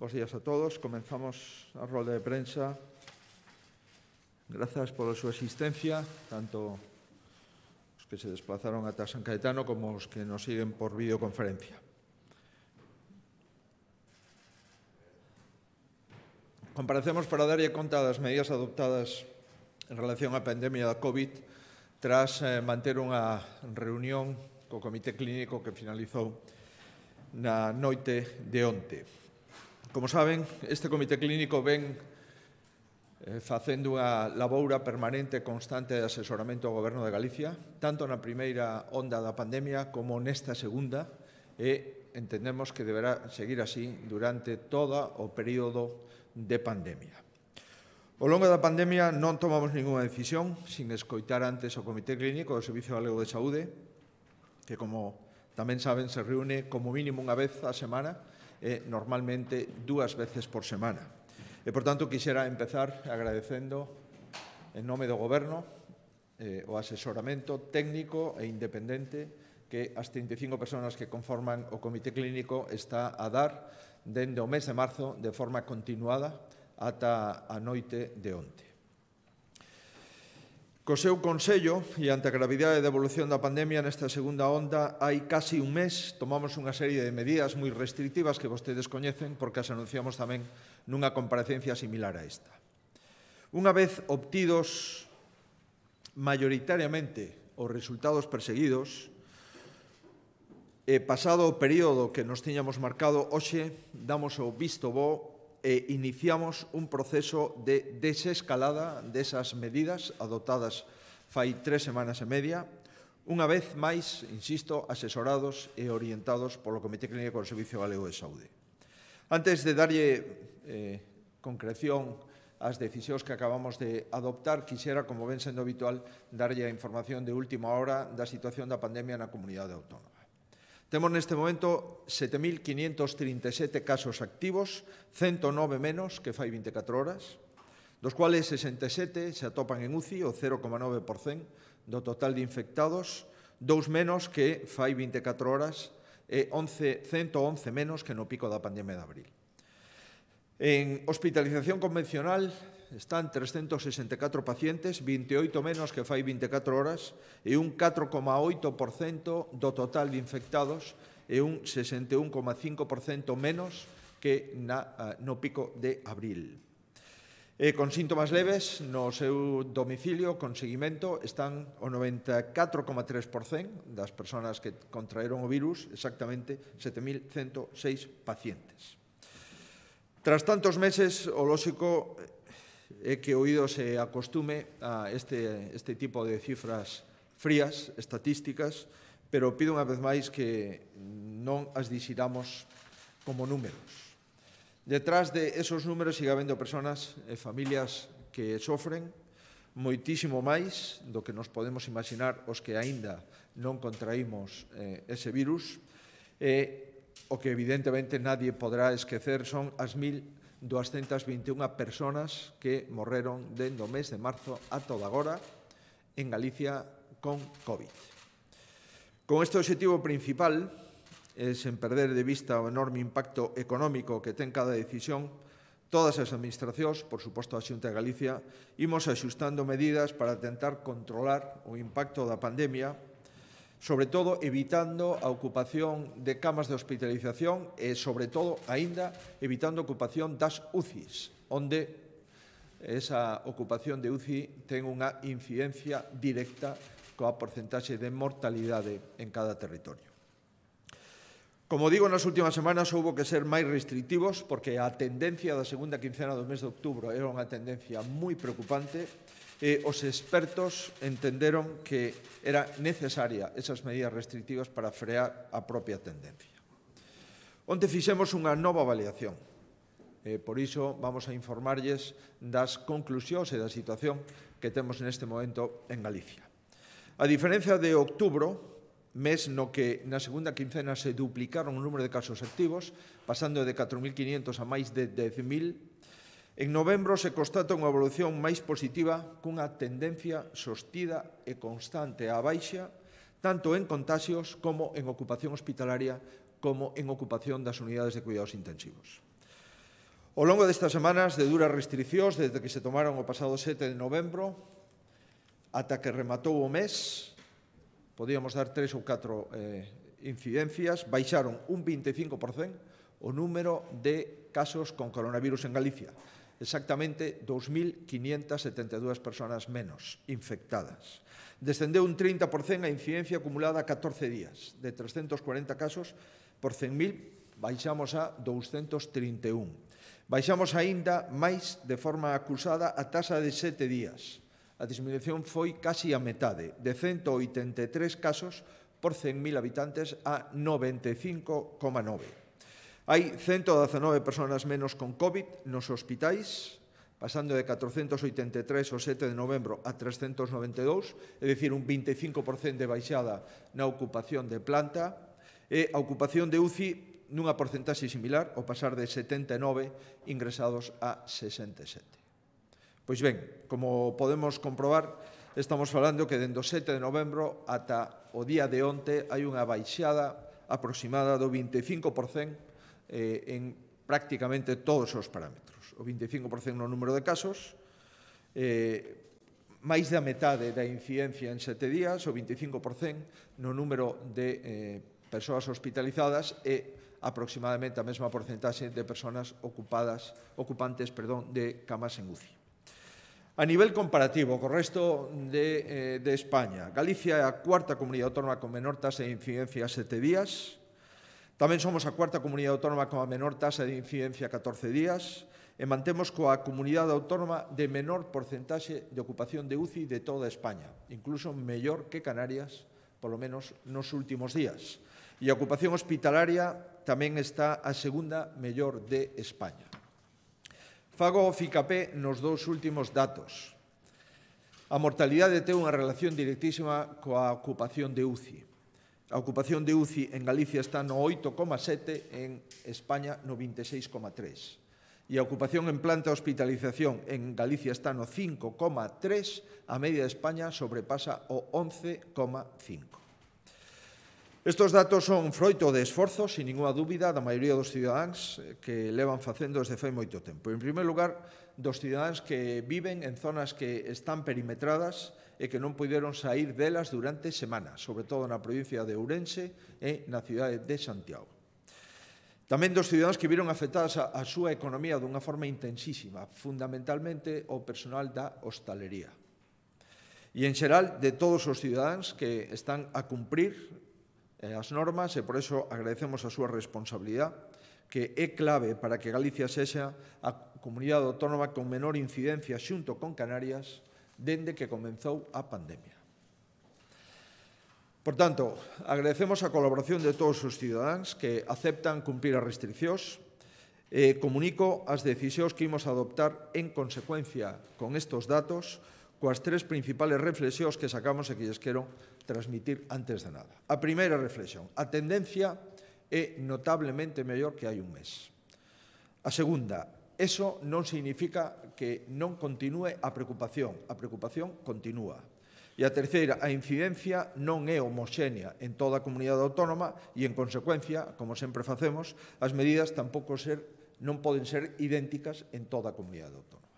Bos días a todos. Comenzamos a rolda de prensa. Grazas pola súa asistencia, tanto os que se desplazaron ata San Caetano como os que nos siguen por videoconferencia. Comparecemos para darlle conta das medidas adoptadas en relación á pandemia da COVID tras eh, manter unha reunión co Comité Clínico que finalizou na noite de onte. Como saben, este comité clínico ven eh, facendo unha laboura permanente e constante de asesoramento ao Goberno de Galicia, tanto na primeira onda da pandemia como nesta segunda, e entendemos que deberá seguir así durante todo o período de pandemia. Ao longo da pandemia non tomamos ninguna decisión sin escoitar antes o Comité Clínico do Servicio Galego de Saúde, que como tamén saben se reúne como mínimo unha vez a semana eh, normalmente dúas veces por semana. E, por tanto, quixera empezar agradecendo en nome do Goberno eh, o asesoramento técnico e independente que as 35 persoas que conforman o Comité Clínico está a dar dende o mes de marzo de forma continuada ata a noite de onte. Co seu consello e ante a gravidade de evolución da pandemia nesta segunda onda, hai casi un mes tomamos unha serie de medidas moi restrictivas que vostedes coñecen porque as anunciamos tamén nunha comparecencia similar a esta. Unha vez obtidos maioritariamente os resultados perseguidos, e pasado o período que nos tiñamos marcado, hoxe damos o visto bo eh, iniciamos un proceso de desescalada desas medidas adoptadas fai tres semanas e media, unha vez máis, insisto, asesorados e orientados polo Comité Clínico do Servicio Galego de Saúde. Antes de darlle eh, concreción as decisións que acabamos de adoptar, quixera, como ven sendo habitual, darlle a información de última hora da situación da pandemia na comunidade autónoma. Temos neste momento 7.537 casos activos, 109 menos que fai 24 horas, dos cuales 67 se atopan en UCI, o 0,9% do total de infectados, dous menos que fai 24 horas e 11, 111 menos que no pico da pandemia de abril. En hospitalización convencional, están 364 pacientes, 28 menos que fai 24 horas, e un 4,8% do total de infectados e un 61,5% menos que na, ah, no pico de abril. E con síntomas leves no seu domicilio con seguimento están o 94,3% das persoas que contraeron o virus, exactamente 7.106 pacientes. Tras tantos meses, o lóxico é que o oído se acostume a este, este tipo de cifras frías, estatísticas, pero pido unha vez máis que non as dixiramos como números. Detrás de esos números siga habendo personas e familias que sofren moitísimo máis do que nos podemos imaginar os que aínda non contraímos eh, ese virus. E o que evidentemente nadie podrá esquecer son as mil 221 personas que morreron dentro do mes de marzo a toda agora en Galicia con COVID. Con este objetivo principal, e sen perder de vista o enorme impacto económico que ten cada decisión, todas as administracións, por suposto a Xunta de Galicia, imos axustando medidas para tentar controlar o impacto da pandemia sobre todo evitando a ocupación de camas de hospitalización e, sobre todo, aínda evitando a ocupación das UCIs, onde esa ocupación de UCI ten unha incidencia directa coa porcentaxe de mortalidade en cada territorio. Como digo, nas últimas semanas houbo que ser máis restrictivos porque a tendencia da segunda quincena do mes de outubro era unha tendencia moi preocupante eh, os expertos entenderon que era necesaria esas medidas restrictivas para frear a propia tendencia. Onde fixemos unha nova avaliación. Eh, por iso vamos a informarlles das conclusións e da situación que temos neste momento en Galicia. A diferencia de outubro, mes no que na segunda quincena se duplicaron o número de casos activos, pasando de 4.500 a máis de 10.000 En novembro se constata unha evolución máis positiva cunha tendencia sostida e constante á baixa tanto en contagios como en ocupación hospitalaria como en ocupación das unidades de cuidados intensivos. Ao longo destas semanas de duras restriccións desde que se tomaron o pasado 7 de novembro ata que rematou o mes, podíamos dar tres ou catro eh, incidencias, baixaron un 25% o número de casos con coronavirus en Galicia exactamente 2.572 personas menos infectadas. Descendeu un 30% a incidencia acumulada a 14 días, de 340 casos por 100.000 baixamos a 231. Baixamos aínda máis de forma acusada a tasa de 7 días. A disminución foi casi a metade, de 183 casos por 100.000 habitantes a 95,9. Hai 119 personas menos con COVID nos hospitais, pasando de 483 o 7 de novembro a 392, é dicir, un 25% de baixada na ocupación de planta, e a ocupación de UCI nunha porcentaxe similar, ao pasar de 79 ingresados a 67. Pois ben, como podemos comprobar, estamos falando que dentro 7 de novembro ata o día de onte hai unha baixada aproximada do 25% eh, en prácticamente todos os parámetros. O 25% no número de casos, eh, máis da metade da incidencia en sete días, o 25% no número de eh, persoas hospitalizadas e aproximadamente a mesma porcentaxe de persoas ocupadas, ocupantes perdón, de camas en UCI. A nivel comparativo co resto de, eh, de España, Galicia é a cuarta comunidade autónoma con menor tasa de incidencia a sete días, Tamén somos a cuarta comunidade autónoma con a menor taxa de incidencia 14 días e mantemos coa comunidade autónoma de menor porcentaxe de ocupación de UCI de toda España, incluso mellor que Canarias, polo menos nos últimos días. E a ocupación hospitalaria tamén está a segunda mellor de España. Fago o FICAP nos dous últimos datos. A mortalidade ten unha relación directísima coa ocupación de UCI. A ocupación de UCI en Galicia está no 8,7, en España no 26,3. E a ocupación en planta de hospitalización en Galicia está no 5,3, a media de España sobrepasa o 11,5. Estos datos son froito de esforzo, sin ninguna dúbida, da maioría dos cidadáns eh, que levan facendo desde fai moito tempo. En primeiro lugar, dos cidadáns que viven en zonas que están perimetradas e que non poderon sair delas durante semanas, sobre todo na provincia de Ourense e na cidade de Santiago. Tamén dos cidadãos que viron afectadas a, a súa economía dunha forma intensísima, fundamentalmente o personal da hostalería. E en xeral de todos os cidadáns que están a cumprir eh, as normas e por eso agradecemos a súa responsabilidade que é clave para que Galicia sexa a comunidade autónoma con menor incidencia xunto con Canarias dende que comenzou a pandemia. Por tanto, agradecemos a colaboración de todos os cidadáns que aceptan cumprir as restriccións e comunico as decisións que imos adoptar en consecuencia con estes datos coas tres principales reflexións que sacamos e que lles quero transmitir antes de nada. A primeira reflexión, a tendencia é notablemente mellor que hai un mes. A segunda, eso non significa que non continúe a preocupación. A preocupación continúa. E a terceira, a incidencia non é homoxénea en toda a comunidade autónoma e, en consecuencia, como sempre facemos, as medidas tampouco ser, non poden ser idénticas en toda a comunidade autónoma.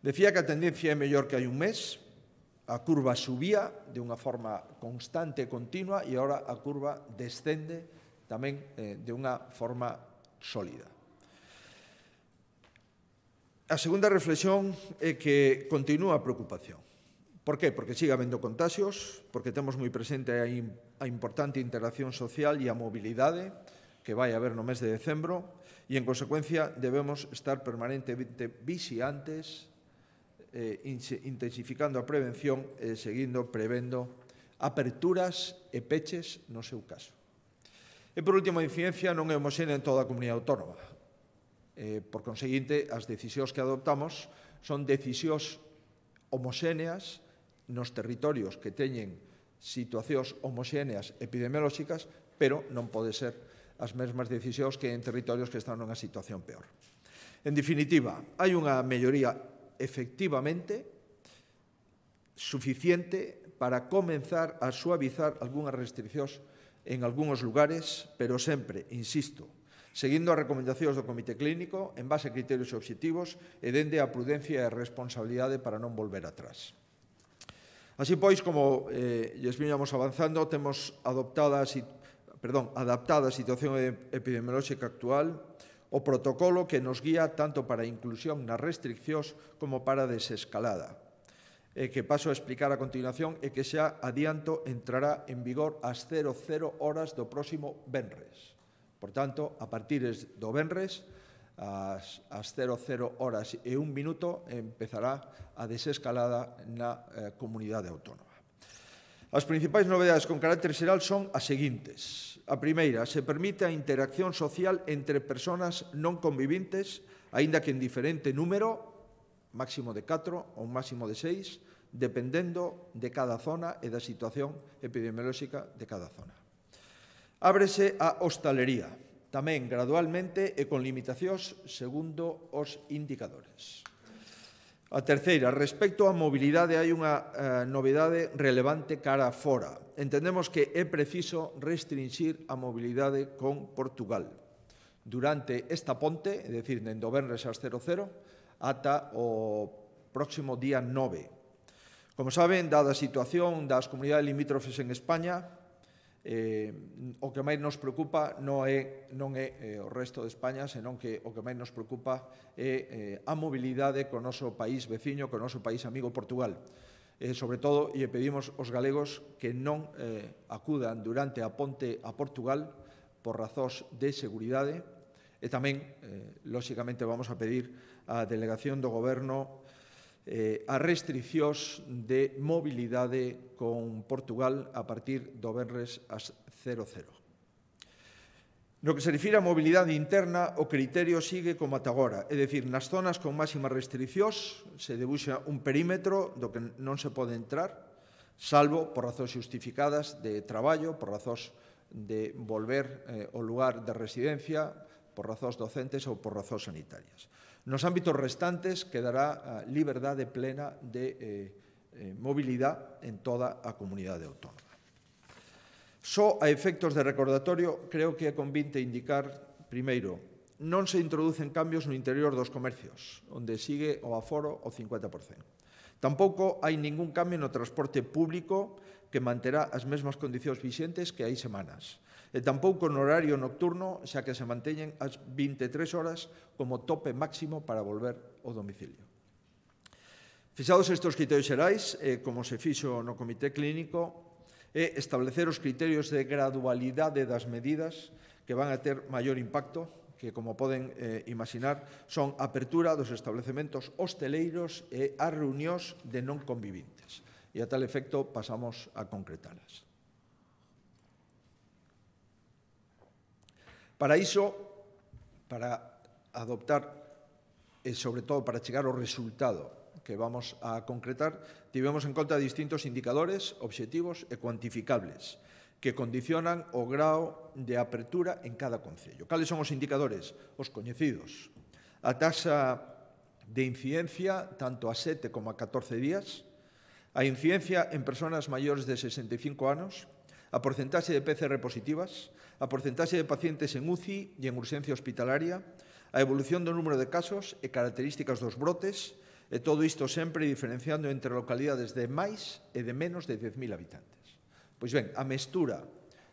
Decía que a tendencia é mellor que hai un mes, a curva subía de unha forma constante e continua e agora a curva descende tamén eh, de unha forma sólida. A segunda reflexión é que continúa a preocupación. Por qué? Porque siga habendo contagios, porque temos moi presente a, a importante interacción social e a mobilidade que vai haber no mes de decembro e, en consecuencia, debemos estar permanentemente vixiantes, eh, intensificando a prevención e eh, seguindo prevendo aperturas e peches no seu caso. E, por último, a incidencia non é homoxénea en toda a comunidade autónoma Eh, por conseguinte, as decisións que adoptamos son decisións homoxéneas nos territorios que teñen situacións homoxéneas epidemiolóxicas, pero non pode ser as mesmas decisións que en territorios que están nunha situación peor. En definitiva, hai unha melloría efectivamente suficiente para comenzar a suavizar algunhas restriccións en algúns lugares, pero sempre, insisto, seguindo as recomendacións do Comité Clínico en base a criterios e obxectivos e dende a prudencia e responsabilidade para non volver atrás. Así pois, como eh, lles viñamos avanzando, temos adoptada perdón, adaptada a situación epidemiolóxica actual, o protocolo que nos guía tanto para a inclusión nas restriccións como para a desescalada, eh, que paso a explicar a continuación e que xa adianto entrará en vigor ás 00 horas do próximo Benres. Por tanto, a partir do Benres, as, as 00 horas e un minuto, empezará a desescalada na eh, comunidade autónoma. As principais novedades con carácter xeral son as seguintes. A primeira, se permite a interacción social entre persoas non convivintes, aínda que en diferente número, máximo de 4 ou máximo de 6, dependendo de cada zona e da situación epidemiolóxica de cada zona. Ábrese a hostalería, tamén gradualmente e con limitacións segundo os indicadores. A terceira, respecto á mobilidade, hai unha eh, novedade relevante cara a fora. Entendemos que é preciso restringir a mobilidade con Portugal. Durante esta ponte, é dicir, dendo Benres ás 00, ata o próximo día 9. Como saben, dada a situación das comunidades limítrofes en España, eh, o que máis nos preocupa non é, non é eh, o resto de España, senón que o que máis nos preocupa é eh, a mobilidade co noso país veciño, co noso país amigo Portugal. Eh, sobre todo, e pedimos aos galegos que non eh, acudan durante a ponte a Portugal por razóns de seguridade e tamén, eh, lóxicamente, vamos a pedir á delegación do goberno eh, as restriccións de mobilidade con Portugal a partir do Benres as 00. No que se refira a mobilidade interna, o criterio sigue como ata agora, é dicir, nas zonas con máximas restriccións se debuxa un perímetro do que non se pode entrar, salvo por razóns justificadas de traballo, por razóns de volver eh, ao lugar de residencia, por razóns docentes ou por razóns sanitarias. Nos ámbitos restantes quedará a ah, liberdade plena de eh, eh, mobilidade en toda a comunidade autónoma. Só a efectos de recordatorio, creo que é convinte indicar, primeiro, non se introducen cambios no interior dos comercios, onde sigue o aforo o 50%. Tampouco hai ningún cambio no transporte público que manterá as mesmas condicións vixentes que hai semanas e tampouco no horario nocturno, xa que se manteñen as 23 horas como tope máximo para volver ao domicilio. Fixados estes criterios xerais, eh, como se fixo no Comité Clínico, é establecer os criterios de gradualidade das medidas que van a ter maior impacto, que, como poden eh, imaginar, son a apertura dos establecementos hosteleiros e as reunións de non convivintes. E a tal efecto pasamos a concretalas. Para iso, para adoptar e sobre todo para chegar ao resultado que vamos a concretar, tivemos en conta distintos indicadores, obxectivos e cuantificables que condicionan o grao de apertura en cada concello. Cales son os indicadores? Os coñecidos. A taxa de incidencia, tanto a 7 como a 14 días, a incidencia en persoas maiores de 65 anos, a porcentaxe de PCR positivas, a porcentaxe de pacientes en UCI e en urxencia hospitalaria, a evolución do número de casos e características dos brotes, e todo isto sempre diferenciando entre localidades de máis e de menos de 10.000 habitantes. Pois ben, a mestura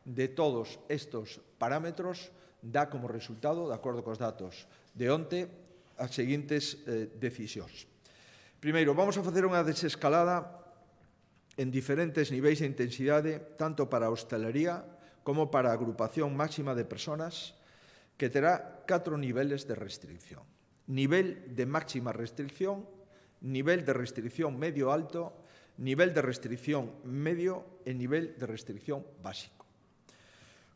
de todos estos parámetros dá como resultado, de acordo cos datos de onte, as seguintes eh, decisións. Primeiro, vamos a facer unha desescalada en diferentes niveis de intensidade tanto para a hostelería como para a agrupación máxima de personas que terá catro niveles de restricción. Nivel de máxima restricción, nivel de restricción medio-alto, nivel de restricción medio e nivel de restricción básico.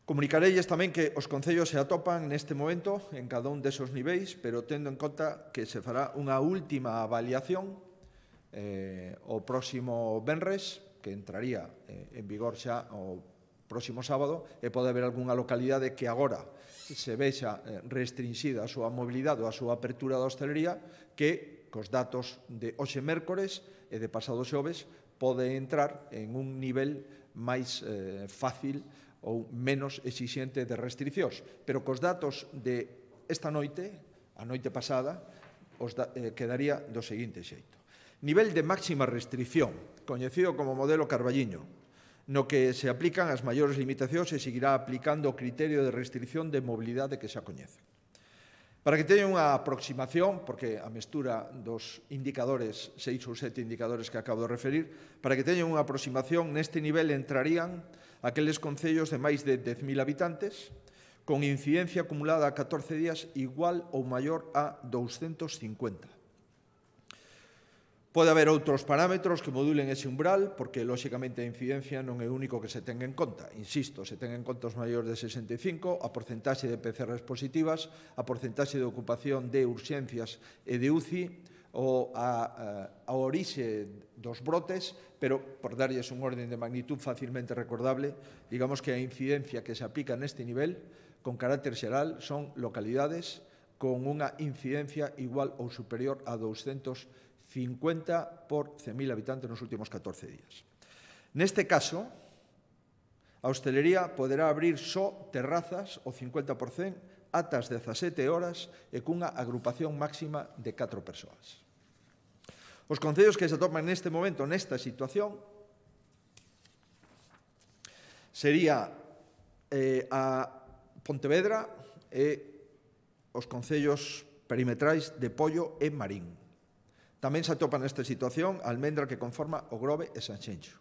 Comunicarelles tamén que os concellos se atopan neste momento en cada un desos niveis, pero tendo en conta que se fará unha última avaliación eh, o próximo Benres, que entraría eh, en vigor xa o próximo sábado, e pode haber algunha localidade que agora se vexa eh, restringida a súa mobilidade ou a súa apertura da hostelería, que cos datos de hoxe mércores e de pasado xoves pode entrar en un nivel máis eh, fácil ou menos exixente de restriccións. Pero cos datos de esta noite, a noite pasada, os da, eh, quedaría do seguinte xeito. Nivel de máxima restricción, coñecido como modelo Carballiño, no que se aplican as maiores limitacións e seguirá aplicando o criterio de restricción de mobilidade que xa coñece. Para que teña unha aproximación, porque a mestura dos indicadores, seis ou sete indicadores que acabo de referir, para que teña unha aproximación, neste nivel entrarían aqueles concellos de máis de 10.000 habitantes, con incidencia acumulada a 14 días igual ou maior a 250. Pode haber outros parámetros que modulen ese umbral, porque, lóxicamente, a incidencia non é o único que se ten en conta. Insisto, se ten en conta os maiores de 65, a porcentaxe de PCRs positivas, a porcentaxe de ocupación de urxencias e de UCI, o a, eh, a, a orixe dos brotes, pero, por darlles un orden de magnitud facilmente recordable, digamos que a incidencia que se aplica neste nivel, con carácter xeral, son localidades con unha incidencia igual ou superior a 200 50 por 100.000 habitantes nos últimos 14 días. Neste caso, a hostelería poderá abrir só terrazas o 50% ata as 17 horas e cunha agrupación máxima de 4 persoas. Os concellos que se atopan neste momento nesta situación sería eh, a Pontevedra e os concellos perimetrais de Pollo e Marín. Tamén se atopa nesta situación a almendra que conforma o Grove e Sanxenxo.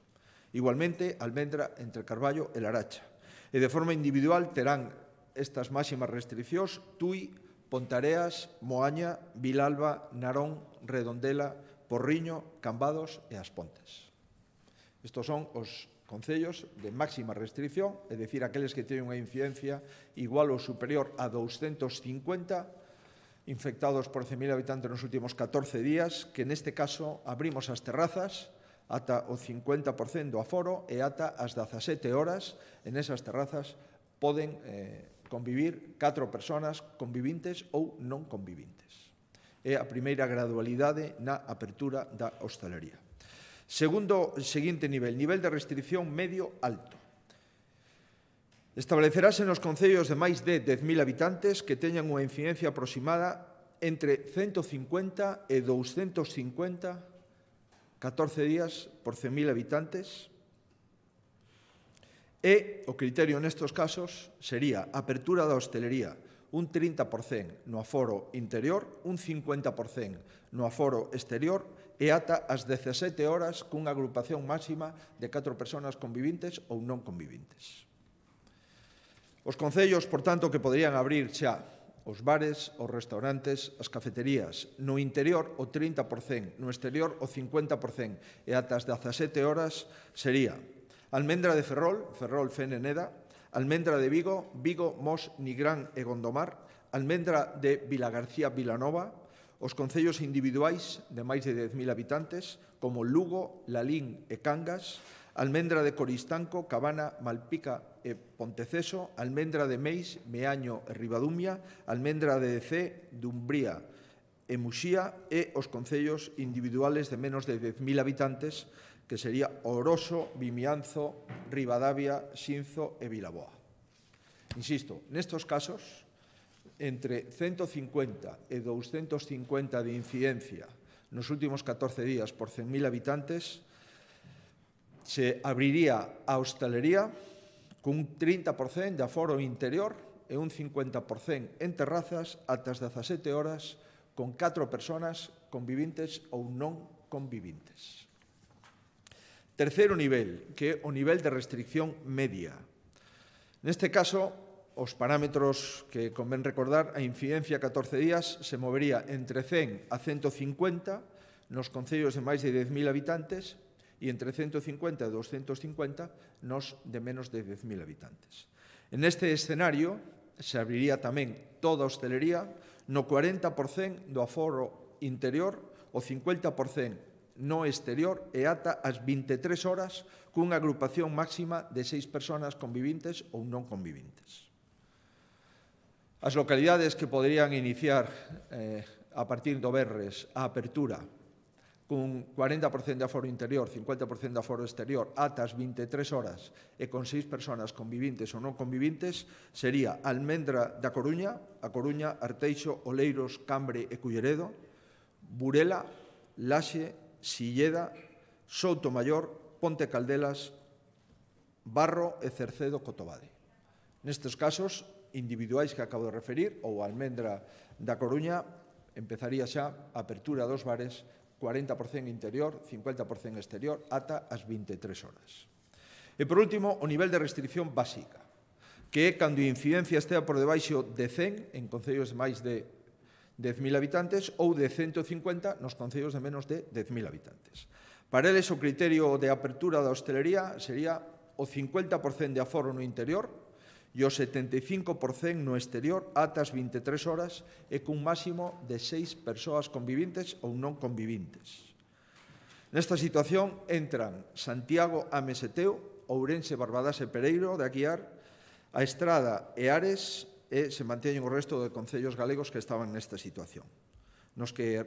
Igualmente, almendra entre Carballo e Laracha. E de forma individual terán estas máximas restriccións Tui, Pontareas, Moaña, Vilalba, Narón, Redondela, Porriño, Cambados e As Pontes. Estos son os concellos de máxima restricción, é dicir, aqueles que teñen unha incidencia igual ou superior a 250 infectados por 100.000 habitantes nos últimos 14 días, que neste caso abrimos as terrazas ata o 50% do aforo e ata as 17 horas en esas terrazas poden eh, convivir catro personas convivintes ou non convivintes. É a primeira gradualidade na apertura da hostalería. Segundo, seguinte nivel, nivel de restricción medio-alto. Establecerase nos concellos de máis de 10.000 habitantes que teñan unha incidencia aproximada entre 150 e 250 14 días por 100.000 habitantes e o criterio nestos casos sería apertura da hostelería un 30% no aforo interior, un 50% no aforo exterior e ata as 17 horas cunha agrupación máxima de 4 personas convivintes ou non convivintes. Os concellos, por tanto, que poderían abrir xa os bares, os restaurantes, as cafeterías, no interior o 30%, no exterior o 50%, e ata as 17 horas sería Almendra de Ferrol, Ferrol Feneneda, Almendra de Vigo, Vigo, Mos, Nigrán e Gondomar, Almendra de Vilagarcía Vilanova, os concellos individuais de máis de 10.000 habitantes, como Lugo, Lalín e Cangas, Almendra de Coristanco, Cabana, Malpica e Ponteceso, Almendra de Meis, Meaño e Ribadumia, Almendra de Dece, Dumbría e Muxía e os concellos individuales de menos de 10.000 habitantes que sería Oroso, Vimianzo, Ribadavia, Xinzo e Vilaboa. Insisto, nestos casos, entre 150 e 250 de incidencia nos últimos 14 días por 100.000 habitantes, se abriría a hostalería cun 30% de aforo interior e un 50% en terrazas ata as 17 horas con 4 personas convivintes ou non convivintes. Terceiro nivel, que é o nivel de restricción media. Neste caso, os parámetros que convén recordar, a incidencia 14 días se movería entre 100 a 150 nos concellos de máis de 10.000 habitantes, e entre 150 e 250 nos de menos de 10.000 habitantes. En este escenario se abriría tamén toda a hostelería no 40% do aforo interior, o 50% no exterior e ata as 23 horas cunha agrupación máxima de seis persoas convivintes ou non convivintes. As localidades que poderían iniciar eh, a partir do Berres a apertura cun 40% de aforo interior, 50% de aforo exterior, ata as 23 horas e con seis persoas convivintes ou non convivintes, sería Almendra da Coruña, A Coruña, Arteixo, Oleiros, Cambre e Culleredo, Burela, Laxe, Silleda, Souto Mayor, Ponte Caldelas, Barro e Cercedo Cotobade. Nestes casos, individuais que acabo de referir, ou Almendra da Coruña, empezaría xa a apertura dos bares 40% interior, 50% exterior, ata as 23 horas. E por último, o nivel de restricción básica, que é cando a incidencia estea por debaixo de 100 en concellos de máis de 10.000 habitantes ou de 150 nos concellos de menos de 10.000 habitantes. Para eles, o criterio de apertura da hostelería sería o 50% de aforo no interior, e o 75% no exterior ata as 23 horas e cun máximo de seis persoas convivintes ou non convivintes. Nesta situación entran Santiago Ameseteu, Ourense, Barbadas e Pereiro de Aguiar, a Estrada e Ares e se manteñen o resto de concellos galegos que estaban nesta situación. Nos que,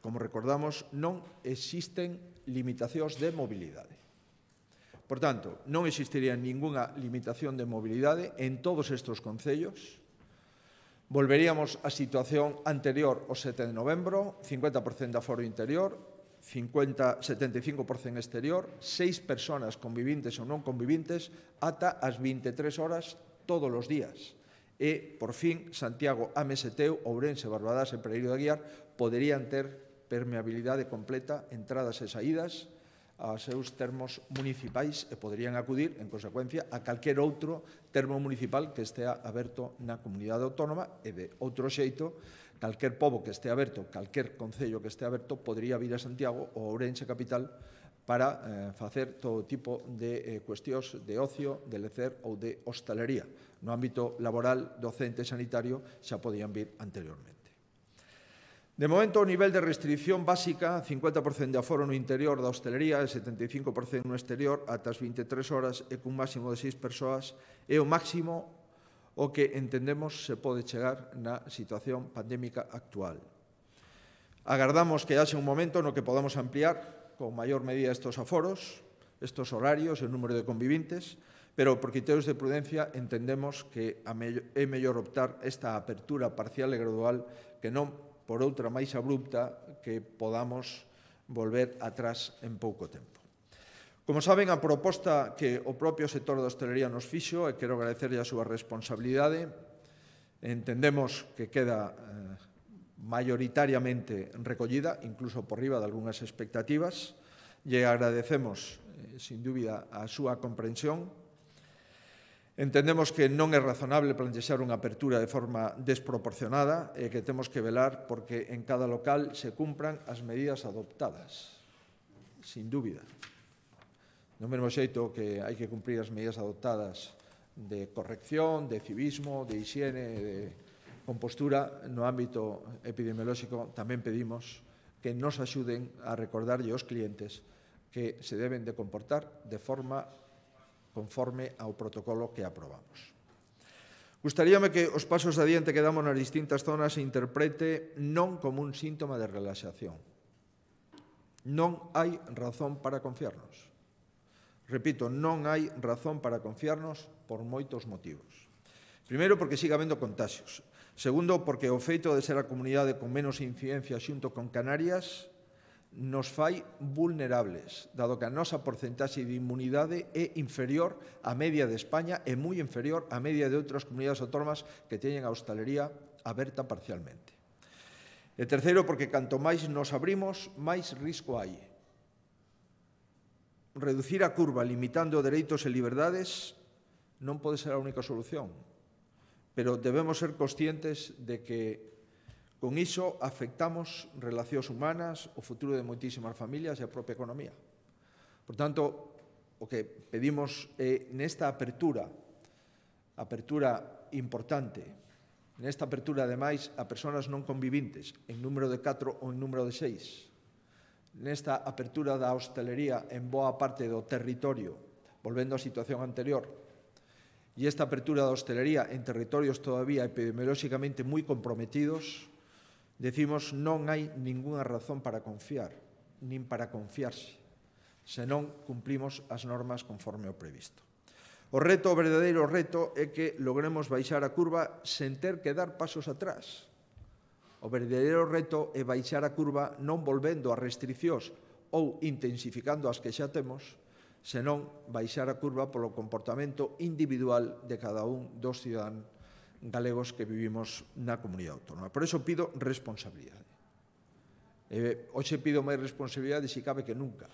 como recordamos, non existen limitacións de mobilidade. Por tanto, non existiría ninguna limitación de mobilidade en todos estes concellos. Volveríamos á situación anterior ao 7 de novembro, 50% de aforo interior, 50, 75% exterior, 6 personas convivintes ou non convivintes ata as 23 horas todos os días. E, por fin, Santiago, Ameseteu, Ourense, Barbadás e Pereiro de Aguiar poderían ter permeabilidade completa, entradas e saídas, aos seus termos municipais e poderían acudir, en consecuencia, a calquer outro termo municipal que estea aberto na comunidade autónoma e de outro xeito, calquer pobo que estea aberto, calquer concello que estea aberto, podría vir a Santiago ou Ourense Capital para eh, facer todo tipo de eh, cuestións de ocio, de lecer ou de hostalería. No ámbito laboral, docente e sanitario xa podían vir anteriormente. De momento, o nivel de restricción básica, 50% de aforo no interior da hostelería e 75% no exterior ata as 23 horas e cun máximo de 6 persoas, é o máximo o que entendemos se pode chegar na situación pandémica actual. Agardamos que haxe un momento no que podamos ampliar con maior medida estos aforos, estos horarios e o número de convivintes, pero por criterios de prudencia entendemos que é mellor optar esta apertura parcial e gradual que non por outra máis abrupta que podamos volver atrás en pouco tempo. Como saben, a proposta que o propio sector da hostelería nos fixo, e quero agradecerlle a súa responsabilidade, entendemos que queda eh, mayoritariamente recollida, incluso por riba de algunhas expectativas, e agradecemos, eh, sin dúbida, a súa comprensión Entendemos que non é razonable plantexar unha apertura de forma desproporcionada e que temos que velar porque en cada local se cumpran as medidas adoptadas, sin dúbida. No mesmo xeito que hai que cumprir as medidas adoptadas de corrección, de civismo, de higiene, de compostura, no ámbito epidemiolóxico tamén pedimos que nos axuden a recordarlle aos clientes que se deben de comportar de forma conforme ao protocolo que aprobamos. Gustaríame que os pasos adiante que damos nas distintas zonas se interprete non como un síntoma de relaxación. Non hai razón para confiarnos. Repito, non hai razón para confiarnos por moitos motivos. Primeiro, porque siga habendo contagios. Segundo, porque o feito de ser a comunidade con menos incidencia xunto con Canarias nos fai vulnerables, dado que a nosa porcentaxe de inmunidade é inferior á media de España e moi inferior á media de outras comunidades autónomas que teñen a hostalería aberta parcialmente. E terceiro, porque canto máis nos abrimos, máis risco hai. Reducir a curva limitando dereitos e liberdades non pode ser a única solución, pero debemos ser conscientes de que Con iso afectamos relacións humanas, o futuro de moitísimas familias e a propia economía. Por tanto, o que pedimos é nesta apertura, apertura importante, nesta apertura, ademais, a persoas non convivintes, en número de 4 ou en número de 6, nesta apertura da hostelería en boa parte do territorio, volvendo á situación anterior, e esta apertura da hostelería en territorios todavía epidemiolóxicamente moi comprometidos, Decimos non hai ningunha razón para confiar, nin para confiarse, senón cumplimos as normas conforme o previsto. O reto, o verdadeiro reto, é que logremos baixar a curva sen ter que dar pasos atrás. O verdadeiro reto é baixar a curva non volvendo a restriccións ou intensificando as que xa temos, senón baixar a curva polo comportamento individual de cada un dos ciudadanos galegos que vivimos na comunidade autónoma. Por iso pido responsabilidade. Eh, hoxe pido máis responsabilidade se cabe que nunca,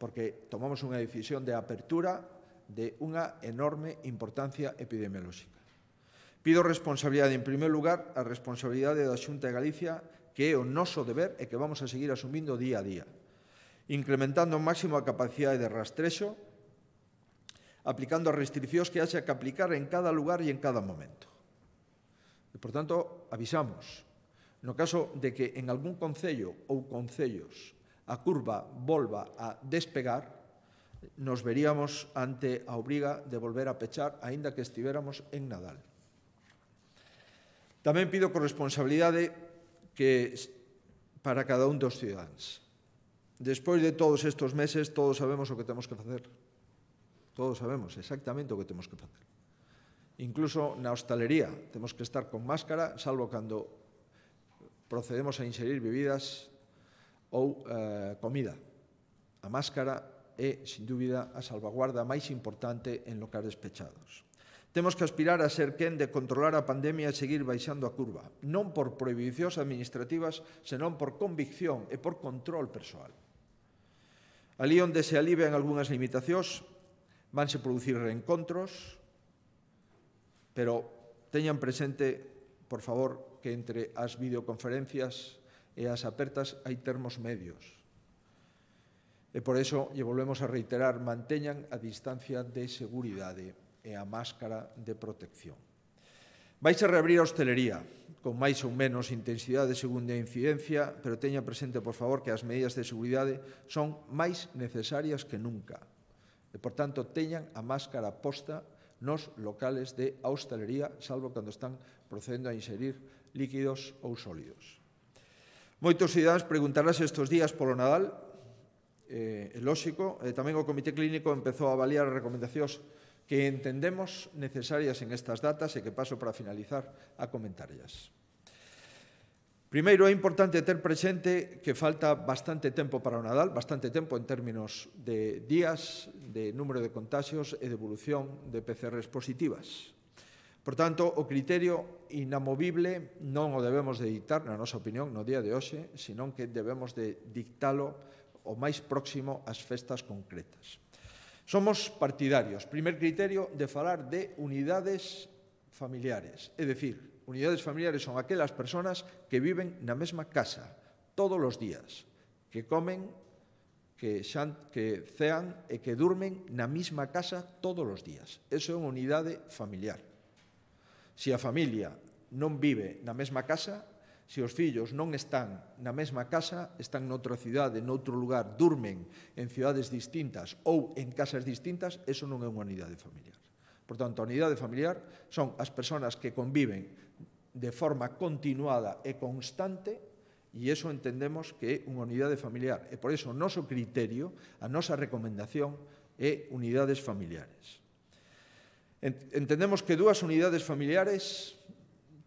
porque tomamos unha decisión de apertura de unha enorme importancia epidemiolóxica. Pido responsabilidade, en primeiro lugar, a responsabilidade da Xunta de Galicia, que é o noso deber e que vamos a seguir asumindo día a día, incrementando ao máximo a capacidade de rastrexo, aplicando as restriccións que haxa que aplicar en cada lugar e en cada momento E, por tanto, avisamos. No caso de que en algún concello ou concellos a curva volva a despegar, nos veríamos ante a obriga de volver a pechar, aínda que estivéramos en Nadal. Tamén pido corresponsabilidade que para cada un dos cidadáns. Despois de todos estes meses, todos sabemos o que temos que facer. Todos sabemos exactamente o que temos que facer. Incluso na hostalería temos que estar con máscara, salvo cando procedemos a inserir bebidas ou eh, comida. A máscara é, sin dúbida, a salvaguarda máis importante en locales pechados. Temos que aspirar a ser quen de controlar a pandemia e seguir baixando a curva, non por prohibicións administrativas, senón por convicción e por control persoal. Ali onde se aliven algunhas limitacións, vanse producir reencontros, Pero teñan presente, por favor, que entre as videoconferencias e as apertas hai termos medios. E por eso, e volvemos a reiterar, manteñan a distancia de seguridade e a máscara de protección. Vais a reabrir a hostelería, con máis ou menos intensidade segundo a incidencia, pero teña presente, por favor, que as medidas de seguridade son máis necesarias que nunca. E, por tanto, teñan a máscara posta nos locales de hostelería, salvo cando están procedendo a inserir líquidos ou sólidos. Moitos cidadáns preguntarás estes días polo Nadal, eh, é lóxico, e tamén o Comité Clínico empezou a avaliar as recomendacións que entendemos necesarias en estas datas e que paso para finalizar a comentarlas. Primeiro, é importante ter presente que falta bastante tempo para o Nadal, bastante tempo en términos de días, de número de contagios e de evolución de PCRs positivas. Por tanto, o criterio inamovible non o debemos de dictar, na nosa opinión, no día de hoxe, senón que debemos de dictalo o máis próximo ás festas concretas. Somos partidarios, primer criterio, de falar de unidades familiares, é dicir, unidades familiares son aquelas persoas que viven na mesma casa todos os días, que comen, que xan, que cean e que durmen na mesma casa todos os días. Eso é unha unidade familiar. Se a familia non vive na mesma casa, se os fillos non están na mesma casa, están noutra cidade, noutro lugar, durmen en cidades distintas ou en casas distintas, eso non é unha unidade familiar. Por tanto, a unidade familiar son as persoas que conviven de forma continuada e constante e eso entendemos que é unha unidade familiar. E por iso o noso criterio, a nosa recomendación é unidades familiares. Entendemos que dúas unidades familiares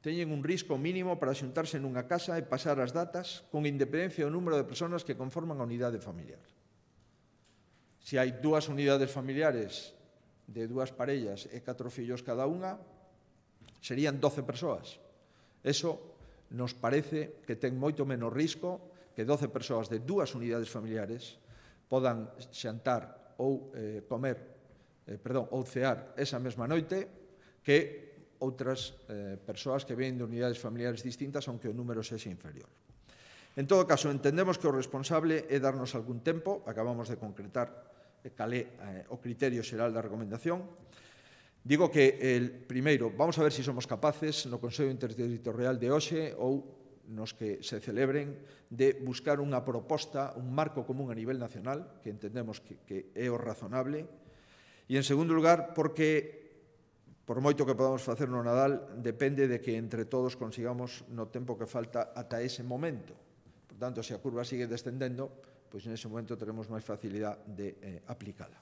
teñen un risco mínimo para xuntarse nunha casa e pasar as datas con independencia do número de persoas que conforman a unidade familiar. Se hai dúas unidades familiares de dúas parellas e catro fillos cada unha, serían 12 persoas. Eso nos parece que ten moito menos risco que 12 persoas de dúas unidades familiares podan xantar ou eh, comer, eh, perdón, ou cear esa mesma noite que outras eh, persoas que ven de unidades familiares distintas aunque o número sexe inferior. En todo caso, entendemos que o responsable é darnos algún tempo, acabamos de concretar eh, calé eh, o criterio xeral da recomendación, Digo que, el primeiro, vamos a ver se si somos capaces no Consello Interterritorial de hoxe ou nos que se celebren de buscar unha proposta, un marco común a nivel nacional, que entendemos que, que é o razonable, e, en segundo lugar, porque por moito que podamos facer no Nadal, depende de que entre todos consigamos no tempo que falta ata ese momento. Por tanto, se a curva sigue descendendo, pois nese momento teremos máis facilidade de eh, aplicala.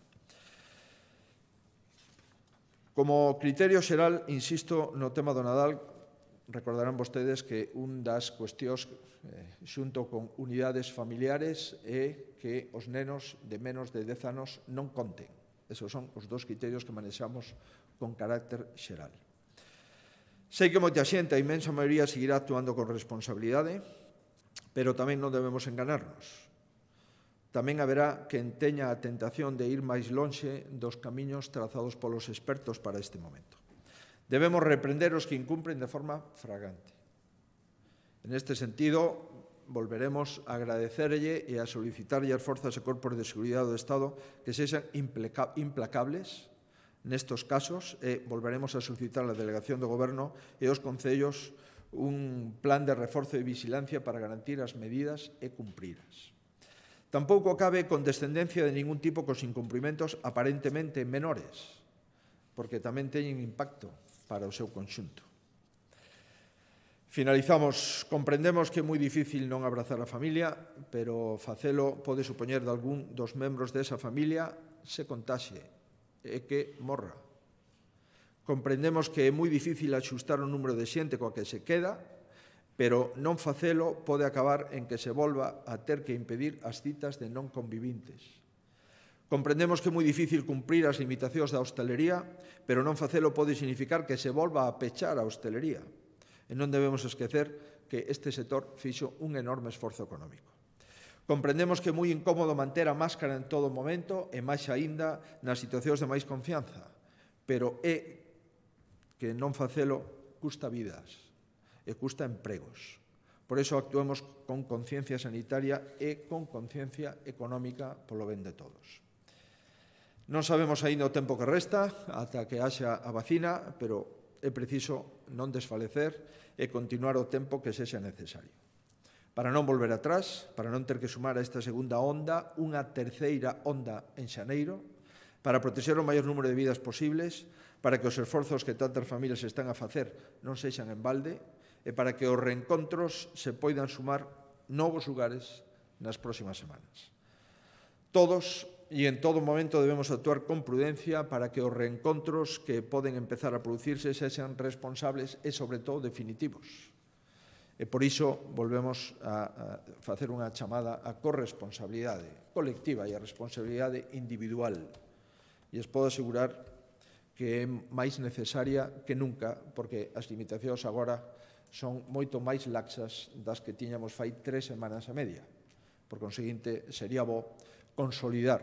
Como criterio xeral, insisto no tema do Nadal, recordarán vostedes que un das cuestións eh, xunto con unidades familiares é que os nenos de menos de 10 anos non conten. Esos son os dous criterios que manexamos con carácter xeral. Sei que moita xente, a imensa maioría, seguirá actuando con responsabilidade, pero tamén non debemos enganarnos. Tamén haberá quen teña a tentación de ir máis lonxe dos camiños trazados polos expertos para este momento. Debemos reprender os que incumpren de forma fragante. En este sentido, volveremos a agradecerlle e a solicitarlle ás forzas e corpos de seguridade do Estado que sexan implacables nestos casos e volveremos a solicitar á delegación do Goberno e aos concellos un plan de reforzo e vigilancia para garantir as medidas e cumpriras. Tampouco cabe condescendencia de ningún tipo cos incumprimentos aparentemente menores, porque tamén teñen impacto para o seu conxunto. Finalizamos. Comprendemos que é moi difícil non abrazar a familia, pero facelo pode supoñer de algún dos membros desa familia se contaxe e que morra. Comprendemos que é moi difícil axustar o número de xente coa que se queda, pero non facelo pode acabar en que se volva a ter que impedir as citas de non convivintes. Comprendemos que é moi difícil cumprir as limitacións da hostelería, pero non facelo pode significar que se volva a pechar a hostelería. E non debemos esquecer que este sector fixo un enorme esforzo económico. Comprendemos que é moi incómodo manter a máscara en todo momento e máis aínda nas situacións de máis confianza, pero é que non facelo custa vidas e custa empregos. Por iso actuamos con conciencia sanitaria e con conciencia económica polo ben de todos. Non sabemos aínda o tempo que resta ata que haxa a vacina, pero é preciso non desfalecer e continuar o tempo que sexa necesario. Para non volver atrás, para non ter que sumar a esta segunda onda unha terceira onda en xaneiro, para protexer o maior número de vidas posibles, para que os esforzos que tantas familias están a facer non sexan en balde, e para que os reencontros se poidan sumar novos lugares nas próximas semanas. Todos e en todo momento debemos actuar con prudencia para que os reencontros que poden empezar a producirse sexan responsables e, sobre todo, definitivos. E por iso volvemos a, facer unha chamada a corresponsabilidade colectiva e a responsabilidade individual. E es podo asegurar que é máis necesaria que nunca, porque as limitacións agora son moito máis laxas das que tiñamos fai tres semanas a media. Por conseguinte, sería bo consolidar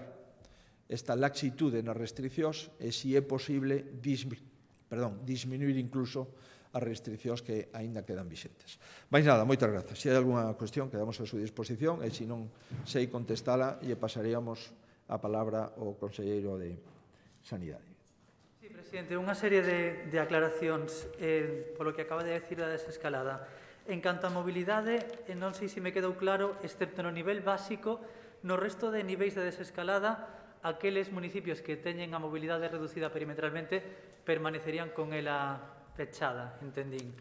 esta laxitude nas restriccións e, se si é posible, dismi perdón, disminuir incluso as restriccións que aínda quedan vixentes. Mais nada, moitas grazas. Se hai algunha cuestión, quedamos a súa disposición e se non sei contestala, lle pasaríamos a palabra ao Conselleiro de Sanidade. Presidente, unha serie de, de aclaracións eh, polo que acaba de decir da desescalada. En canto a mobilidade, eh, non sei se me quedou claro, excepto no nivel básico, no resto de niveis de desescalada, aqueles municipios que teñen a mobilidade reducida perimetralmente permanecerían con ela fechada, entendín.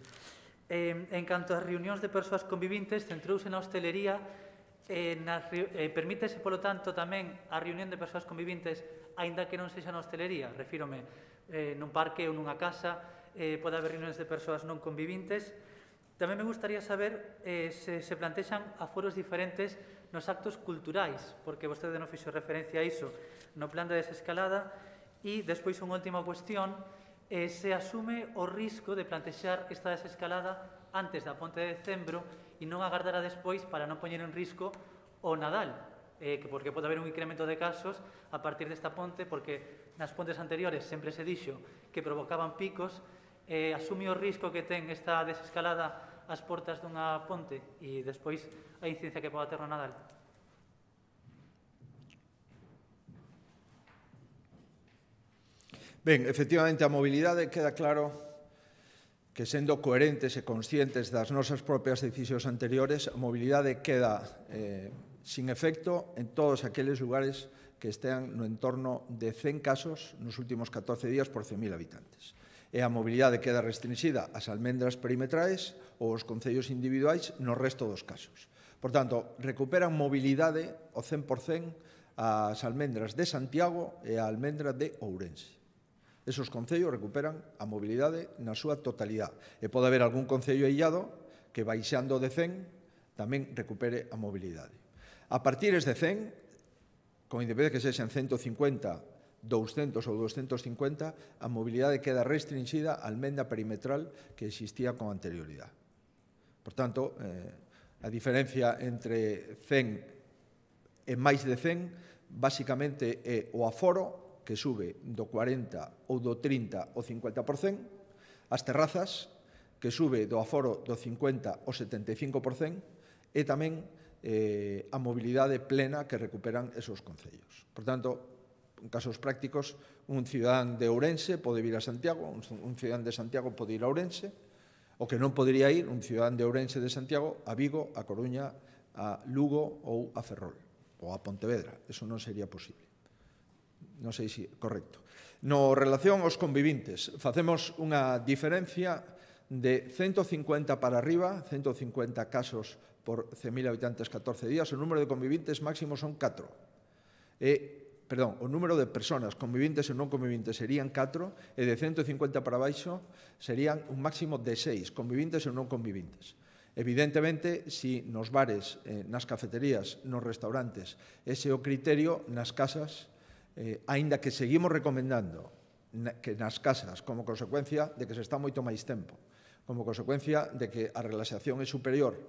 Eh, en canto ás reunións de persoas convivintes, centrouse na hostelería Eh, na, eh, permítese, polo tanto, tamén a reunión de persoas convivintes, aínda que non sexa na hostelería, refírome eh, nun parque ou nunha casa, eh, pode haber reunións de persoas non convivintes. Tamén me gustaría saber eh, se se plantexan aforos diferentes nos actos culturais, porque vostede non fixo referencia a iso no plan de desescalada, e despois unha última cuestión, eh, se asume o risco de plantexar esta desescalada antes da ponte de decembro e non agardará despois para non poñer en risco o Nadal, eh, que porque pode haber un incremento de casos a partir desta ponte, porque nas pontes anteriores sempre se dixo que provocaban picos, eh, asume o risco que ten esta desescalada as portas dunha ponte e despois a incidencia que pode ter no Nadal. Ben, efectivamente, a mobilidade queda claro que sendo coherentes e conscientes das nosas propias decisións anteriores, a mobilidade queda eh, sin efecto en todos aqueles lugares que estean no entorno de 100 casos nos últimos 14 días por 100.000 habitantes. E a mobilidade queda restringida ás almendras perimetrais ou aos concellos individuais no resto dos casos. Por tanto, recuperan mobilidade o 100% as almendras de Santiago e a almendra de Ourense. Esos concellos recuperan a mobilidade na súa totalidade. E pode haber algún concello aillado que baixando de 100 tamén recupere a mobilidade. A partir de 100, con independencia que sexen 150 200 ou 250, a mobilidade queda restringida á almenda perimetral que existía con anterioridade. Por tanto, eh, a diferencia entre 100 e máis de 100 basicamente é o aforo que sube do 40 ou do 30 ou 50%, as terrazas que sube do aforo do 50 ao 75% e tamén eh, a mobilidade plena que recuperan esos concellos. Por tanto, en casos prácticos, un cidadán de Ourense pode vir a Santiago, un, un cidadán de Santiago pode ir a Ourense, o que non podría ir un cidadán de Ourense de Santiago a Vigo, a Coruña, a Lugo ou a Ferrol ou a Pontevedra. Eso non sería posible. Non sei se correcto. No relación aos convivintes, facemos unha diferencia de 150 para arriba, 150 casos por 100.000 habitantes 14 días, o número de convivintes máximo son 4. E, eh, perdón, o número de personas convivintes ou non convivintes serían 4, e de 150 para baixo serían un máximo de 6 convivintes ou non convivintes. Evidentemente, si nos bares, eh, nas cafeterías, nos restaurantes, ese é o criterio, nas casas, eh, aínda que seguimos recomendando que nas casas, como consecuencia de que se está moito máis tempo, como consecuencia de que a relaxación é superior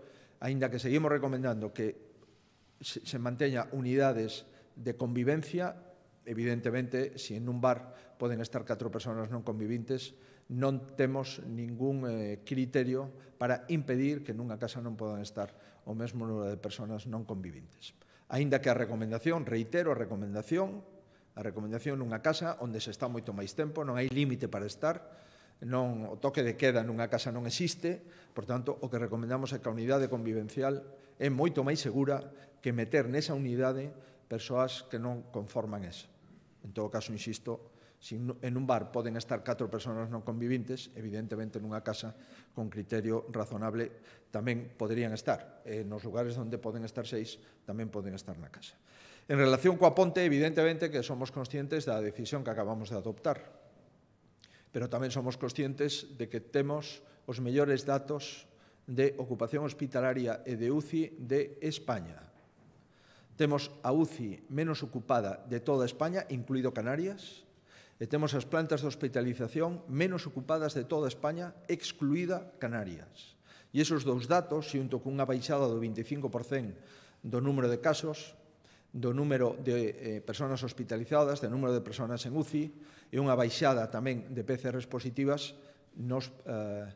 aínda que seguimos recomendando que se, se manteña unidades de convivencia, evidentemente, se si en un bar poden estar catro personas non convivintes, non temos ningún eh, criterio para impedir que nunha casa non podan estar o mesmo número de personas non convivintes. Aínda que a recomendación, reitero a recomendación, a recomendación nunha casa onde se está moito máis tempo, non hai límite para estar, non o toque de queda nunha casa non existe, por tanto, o que recomendamos é que a unidade convivencial é moito máis segura que meter nesa unidade persoas que non conforman esa. En todo caso, insisto, se en un bar poden estar catro persoas non convivintes, evidentemente nunha casa con criterio razonable tamén poderían estar. Eh, nos lugares onde poden estar seis tamén poden estar na casa. En relación coa ponte, evidentemente que somos conscientes da decisión que acabamos de adoptar pero tamén somos conscientes de que temos os mellores datos de ocupación hospitalaria e de UCI de España. Temos a UCI menos ocupada de toda España, incluído Canarias, e temos as plantas de hospitalización menos ocupadas de toda España, excluída Canarias. E esos dous datos, xunto cunha baixada do 25% do número de casos, do número de eh, personas hospitalizadas, do número de personas en UCI e unha baixada tamén de PCRs positivas nos eh,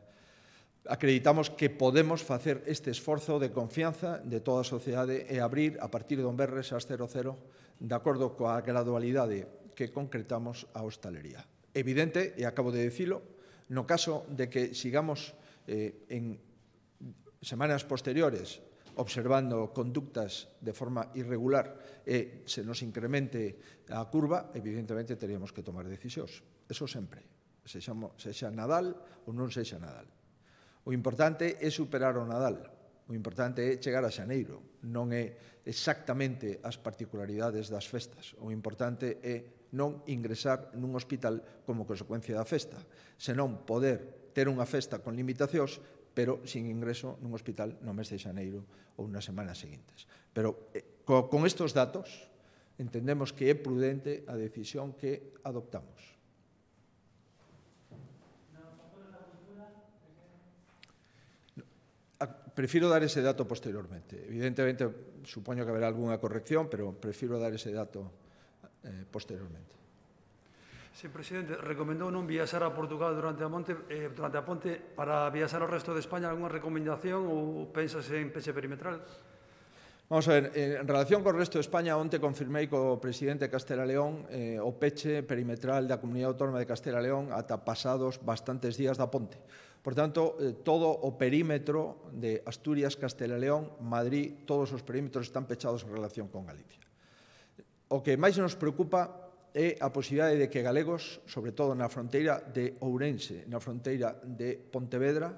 acreditamos que podemos facer este esforzo de confianza de toda a sociedade e abrir a partir un Berres 0 00 de acordo coa gradualidade que concretamos a hostalería. Evidente, e acabo de dicilo, no caso de que sigamos eh, en semanas posteriores observando conductas de forma irregular e eh, se nos incremente a curva, evidentemente teríamos que tomar decisións. Eso sempre. Se xa, se xa Nadal ou non se xa Nadal. O importante é superar o Nadal. O importante é chegar a Xaneiro. Non é exactamente as particularidades das festas. O importante é non ingresar nun hospital como consecuencia da festa, senón poder ter unha festa con limitacións pero sin ingreso nun hospital no mes de xaneiro ou nas semanas seguintes. Pero eh, co, con estos datos entendemos que é prudente a decisión que adoptamos. Prefiro dar ese dato posteriormente. Evidentemente, supoño que haberá algunha corrección, pero prefiro dar ese dato eh, posteriormente. Sí, presidente, recomendou non viaxar a Portugal durante a monte eh, durante a ponte para viaxar ao resto de España algunha recomendación ou pensas en peche perimetral? Vamos a ver, eh, en relación co resto de España, onte confirmei co presidente Castela León eh, o peche perimetral da Comunidade Autónoma de Castela León ata pasados bastantes días da ponte. Por tanto, eh, todo o perímetro de Asturias, Castela León, Madrid, todos os perímetros están pechados en relación con Galicia. O que máis nos preocupa é a posibilidade de que galegos, sobre todo na fronteira de Ourense, na fronteira de Pontevedra,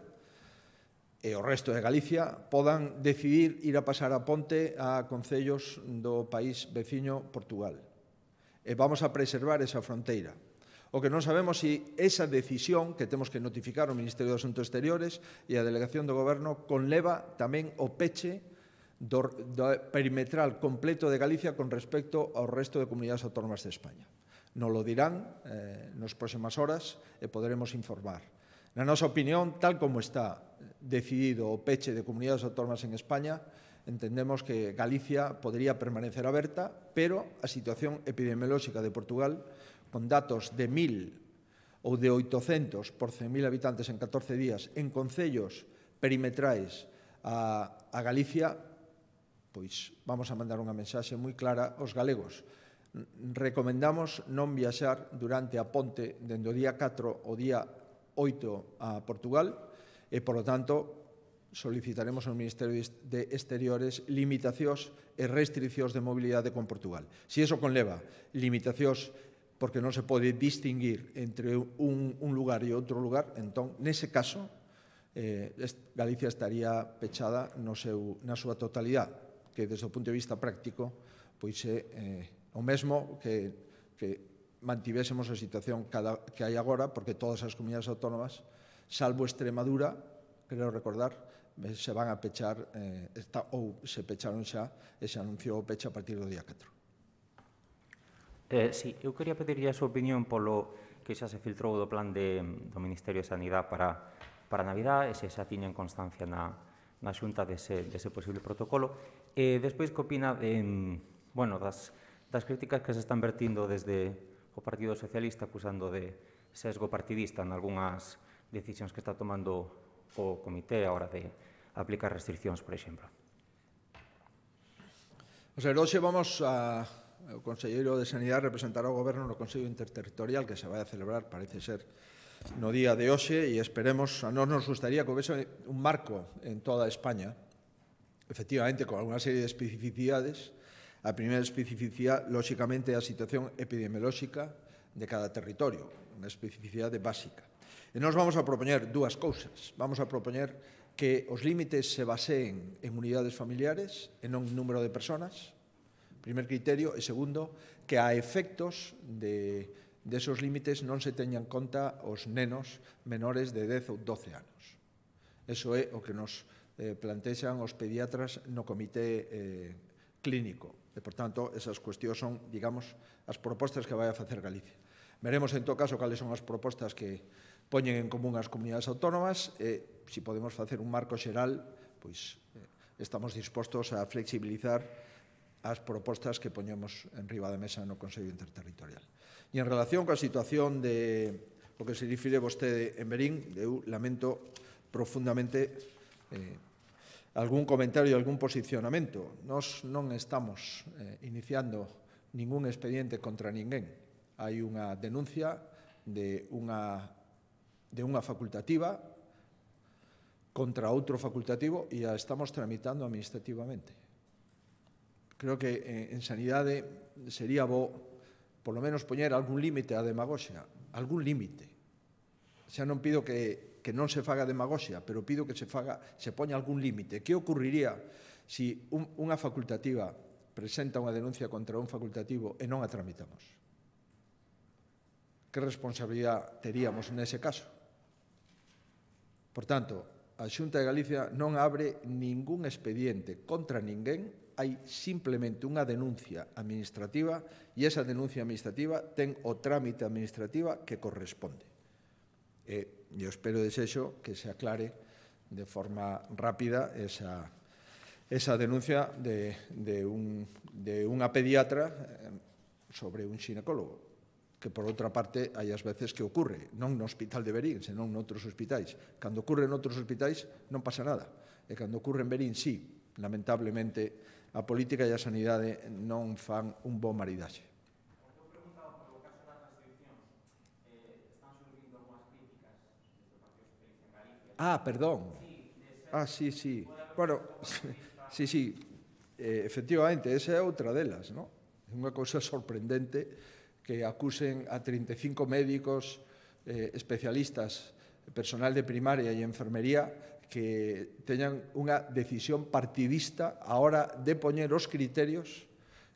e o resto de Galicia, podan decidir ir a pasar a ponte a concellos do país veciño Portugal. E vamos a preservar esa fronteira. O que non sabemos se esa decisión que temos que notificar ao Ministerio de Asuntos Exteriores e a Delegación do Goberno conleva tamén o peche do, do perimetral completo de Galicia con respecto ao resto de comunidades autónomas de España. Non lo dirán eh, nas próximas horas e poderemos informar. Na nosa opinión, tal como está eh, decidido o peche de comunidades autónomas en España, entendemos que Galicia podría permanecer aberta, pero a situación epidemiolóxica de Portugal, con datos de 1.000 ou de 800 por 100.000 habitantes en 14 días en concellos perimetrais a, a Galicia, pois vamos a mandar unha mensaxe moi clara aos galegos. Recomendamos non viaxar durante a ponte dende o día 4 ao día 8 a Portugal e, polo tanto, solicitaremos ao Ministerio de Exteriores limitacións e restriccións de mobilidade con Portugal. Si eso conleva limitacións porque non se pode distinguir entre un, un lugar e outro lugar, entón, nese caso, eh, Galicia estaría pechada no seu, na súa totalidade que desde o punto de vista práctico pois é eh, o mesmo que, que mantivésemos a situación cada, que hai agora, porque todas as comunidades autónomas, salvo Extremadura, creo recordar, eh, se van a pechar, eh, está, ou se pecharon xa, e se anunciou o pecho a partir do día 4. Eh, sí, eu quería pedirlle a súa opinión polo que xa se filtrou do plan de, do Ministerio de Sanidade para, para Navidad, e se xa tiñen constancia na, na xunta dese, dese posible protocolo. E eh, despois que opina de, bueno, das, das críticas que se están vertindo desde o Partido Socialista acusando de sesgo partidista en algunhas decisións que está tomando o comité a hora de aplicar restriccións, por exemplo. O sea, hoxe vamos a o Conselleiro de Sanidade representará o Goberno no Consello Interterritorial que se vai a celebrar, parece ser, no día de hoxe e esperemos, a nós nos gustaría que houvese un marco en toda España efectivamente, con unha serie de especificidades. A primeira especificidade, lóxicamente, é a situación epidemiolóxica de cada territorio, unha especificidade básica. E nos vamos a propoñer dúas cousas. Vamos a propoñer que os límites se baseen en unidades familiares e non número de personas, primer criterio, e segundo, que a efectos de desos límites non se teñan conta os nenos menores de 10 ou 12 anos. Eso é o que nos eh, plantexan os pediatras no comité eh, clínico. E, por tanto, esas cuestións son, digamos, as propostas que vai a facer Galicia. Veremos, en todo caso, cales son as propostas que poñen en común as comunidades autónomas e, se podemos facer un marco xeral, pois eh, estamos dispostos a flexibilizar as propostas que poñemos en riba da mesa no Consello Interterritorial. E en relación coa situación de o que se refire vostede en Berín, eu lamento profundamente eh, algún comentario e algún posicionamento. Nós non estamos eh, iniciando ningún expediente contra ninguén. Hai unha denuncia de unha, de unha facultativa contra outro facultativo e a estamos tramitando administrativamente. Creo que eh, en sanidade sería bo por lo menos poñer algún límite á demagoxia, algún límite. Xa non pido que que non se faga demagoxia, pero pido que se faga se poña algún límite. Que ocurriría si un, unha facultativa presenta unha denuncia contra un facultativo e non a tramitamos? Que responsabilidade teríamos nese caso? Por tanto, a Xunta de Galicia non abre ningún expediente contra ninguén, hai simplemente unha denuncia administrativa e esa denuncia administrativa ten o trámite administrativa que corresponde. E eu espero desexo que se aclare de forma rápida esa, esa denuncia de, de, un, de unha pediatra eh, sobre un xinecólogo que por outra parte hai as veces que ocurre, non no hospital de Berín, senón noutros hospitais. Cando ocurre noutros hospitais non pasa nada, e eh, cando ocurre en Berín sí, lamentablemente a política e a sanidade non fan un bom maridaxe. Ah, perdón. Ah, sí, sí. Bueno, sí, sí. Eh, efectivamente, esa é outra delas, non? É unha cousa sorprendente que acusen a 35 médicos eh, especialistas, personal de primaria e enfermería que teñan unha decisión partidista a hora de poñer os criterios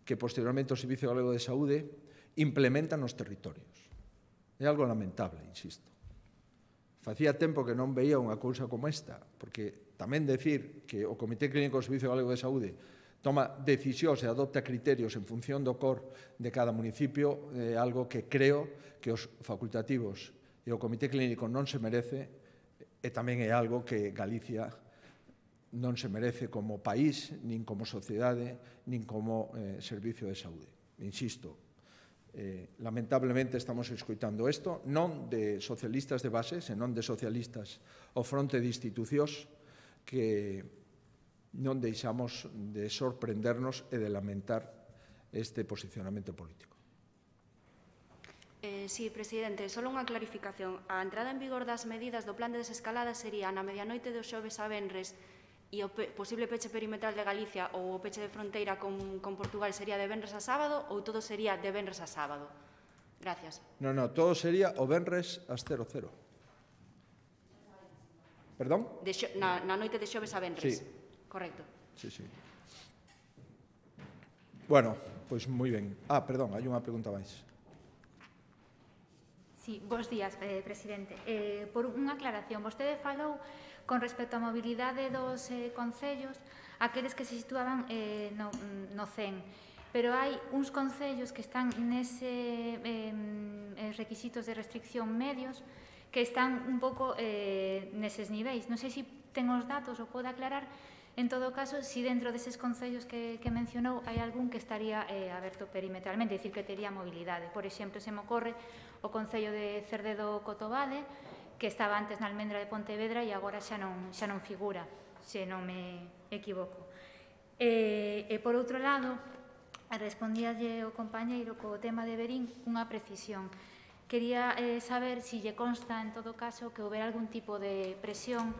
que posteriormente o Servicio Galego de Saúde implementan nos territorios. É algo lamentable, insisto. Facía tempo que non veía unha cousa como esta, porque tamén decir que o Comité Clínico do Servicio Galego de Saúde toma decisións e adopta criterios en función do cor de cada municipio é algo que creo que os facultativos e o Comité Clínico non se merece e tamén é algo que Galicia non se merece como país, nin como sociedade, nin como eh, servicio de saúde. Insisto, Eh, lamentablemente estamos escoitando isto, non de socialistas de base, senón de socialistas ao fronte de institucións que non deixamos de sorprendernos e de lamentar este posicionamento político. Eh, sí, presidente, só unha clarificación. A entrada en vigor das medidas do plan de desescalada sería na medianoite do xoves a Benres e o pe posible peche perimetral de Galicia ou o peche de fronteira con, con Portugal sería de venres a sábado ou todo sería de venres a sábado? Gracias. No, no, todo sería o venres ás 00. Perdón? De xo, na, na noite de xoves a venres. Sí. Correcto. Sí, sí. Bueno, pois pues moi ben. Ah, perdón, hai unha pregunta máis. Sí, bons días, eh, presidente. Eh, por unha aclaración, vostede falou con respecto á mobilidade dos eh, concellos, aqueles que se situaban eh, no, no CEN. Pero hai uns concellos que están nese eh, requisitos de restricción medios que están un pouco eh, neses niveis. Non sei se ten os datos ou pode aclarar, En todo caso, si dentro deses concellos que, que mencionou hai algún que estaría eh, aberto perimetralmente, é dicir, que tería mobilidade. Por exemplo, se me ocorre o Concello de Cerdedo Cotobade, que estaba antes na Almendra de Pontevedra e agora xa non, xa non figura, se non me equivoco. E, e por outro lado, respondía o compañeiro co tema de Berín unha precisión. Quería eh, saber se si lle consta, en todo caso, que houber algún tipo de presión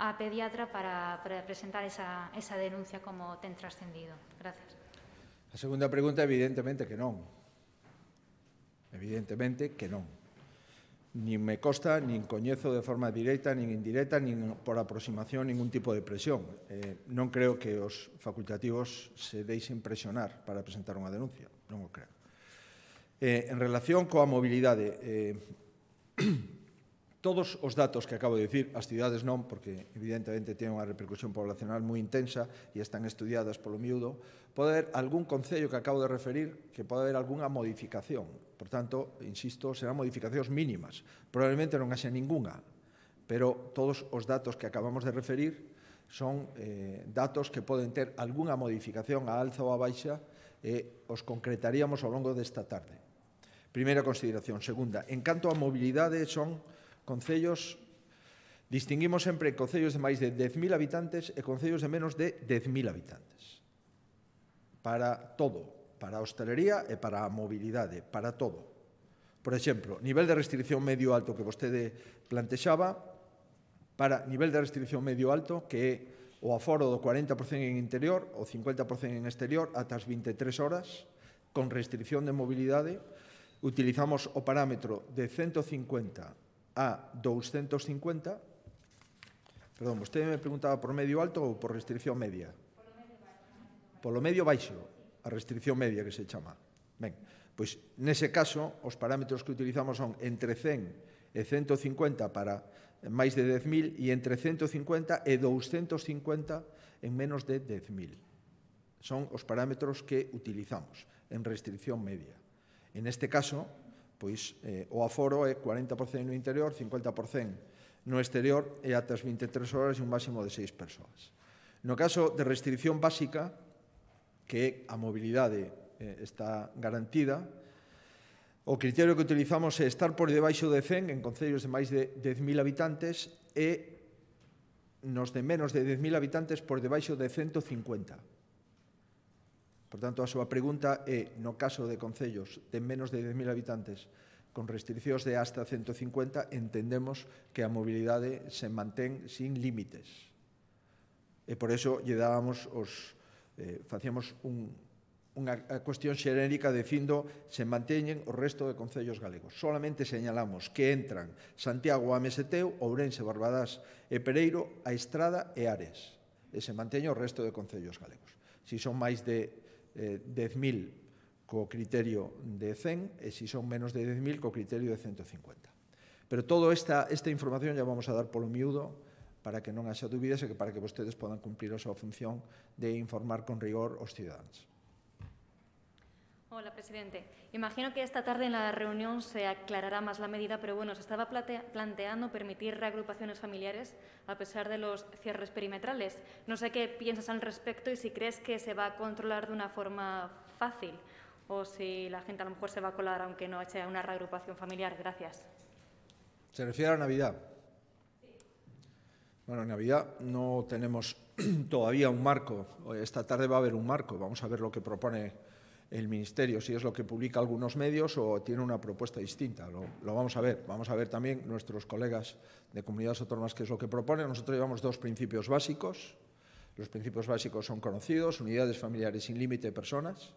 a pediatra para, para presentar esa, esa denuncia como ten trascendido. Gracias. A segunda pregunta, evidentemente, que non. Evidentemente que non. Nin me costa, nin coñezo de forma directa, nin indirecta, nin por aproximación, ningún tipo de presión. Eh, non creo que os facultativos se deixen presionar para presentar unha denuncia. Non o creo. Eh, en relación coa mobilidade, eh, todos os datos que acabo de dicir, as cidades non, porque evidentemente ten unha repercusión poblacional moi intensa e están estudiadas polo miúdo, pode haber algún concello que acabo de referir que pode haber algunha modificación Por tanto, insisto, serán modificacións mínimas. Probablemente non haxa ningunha, pero todos os datos que acabamos de referir son eh, datos que poden ter algunha modificación a alza ou a baixa e eh, os concretaríamos ao longo desta tarde. Primeira consideración. Segunda, en canto a mobilidade son concellos Distinguimos sempre concellos de máis de 10.000 habitantes e concellos de menos de 10.000 habitantes. Para todo, para a hostelería e para a mobilidade, para todo. Por exemplo, nivel de restricción medio alto que vostede plantexaba, para nivel de restricción medio alto, que é o aforo do 40% en interior, o 50% en exterior, ata as 23 horas, con restricción de mobilidade, utilizamos o parámetro de 150 a 250, Perdón, vostede me preguntaba por medio alto ou por restricción media? Polo medio baixo. Polo medio baixo a restricción media que se chama. Ben, pois nese caso os parámetros que utilizamos son entre 100 e 150 para máis de 10.000 e entre 150 e 250 en menos de 10.000. Son os parámetros que utilizamos en restricción media. En este caso, pois eh, o aforo é 40% no interior, 50% no exterior e ata as 23 horas e un máximo de 6 persoas. No caso de restricción básica, que a mobilidade eh, está garantida. O criterio que utilizamos é estar por debaixo de 100 en concellos de máis de 10.000 habitantes e nos de menos de 10.000 habitantes por debaixo de 150. Por tanto, a súa pregunta é, no caso de concellos de menos de 10.000 habitantes con restriccións de hasta 150, entendemos que a mobilidade se mantén sin límites. E por eso lle dábamos os eh, facíamos un, unha cuestión xerénica dicindo se manteñen o resto de concellos galegos. Solamente señalamos que entran Santiago, Ames Ourense, Barbadás e Pereiro, a Estrada e Ares. E se manteñen o resto de concellos galegos. Si son máis de eh, 10.000 co criterio de 100 e si son menos de 10.000 co criterio de 150. Pero toda esta, esta información ya vamos a dar polo miúdo para que no haya dudas y e que para que ustedes puedan cumplir a función de informar con rigor los ciudadanos. Hola, presidente. Imagino que esta tarde en la reunión se aclarará más la medida, pero bueno, se estaba planteando permitir reagrupaciones familiares a pesar de los cierres perimetrales. No sé qué piensas al respecto y si crees que se va a controlar de una forma fácil o si la gente a lo mejor se va a colar aunque no haya una reagrupación familiar. Gracias. Se refiere a Navidad. Bueno, en Navidad no tenemos todavía un marco. Esta tarde va a haber un marco. Vamos a ver lo que propone el Ministerio, si es lo que publica algunos medios o tiene una propuesta distinta. Lo, vamos a ver. Vamos a ver también nuestros colegas de comunidades autónomas qué es lo que propone. Nosotros llevamos dos principios básicos. Los principios básicos son conocidos, unidades familiares sin límite de personas,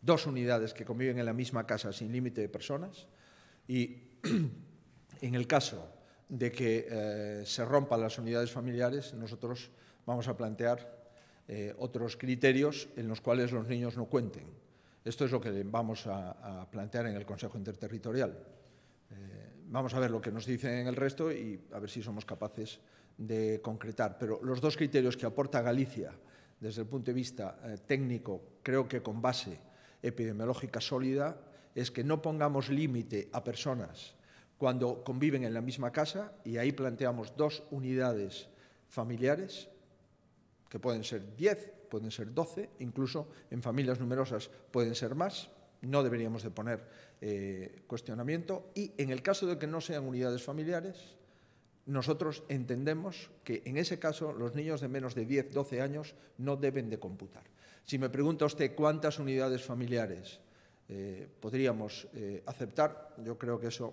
dos unidades que conviven en la misma casa sin límite de personas y en el caso de que eh, se rompan las unidades familiares, nosotros vamos a plantear eh, otros criterios en los cuales los niños no cuenten. Esto es lo que vamos a, plantear en el Consejo Interterritorial. Eh, vamos a ver lo que nos dicen en el resto y a ver si somos capaces de concretar. Pero los dos criterios que aporta Galicia desde el punto de vista técnico, creo que con base epidemiológica sólida, es que no pongamos límite a personas cuando conviven en la misma casa y ahí planteamos dos unidades familiares, que pueden ser 10, pueden ser 12, incluso en familias numerosas pueden ser más, no deberíamos de poner eh, cuestionamiento, y en el caso de que no sean unidades familiares, nosotros entendemos que en ese caso los niños de menos de 10, 12 años no deben de computar. Si me pregunta usted cuántas unidades familiares eh, podríamos eh, aceptar, yo creo que eso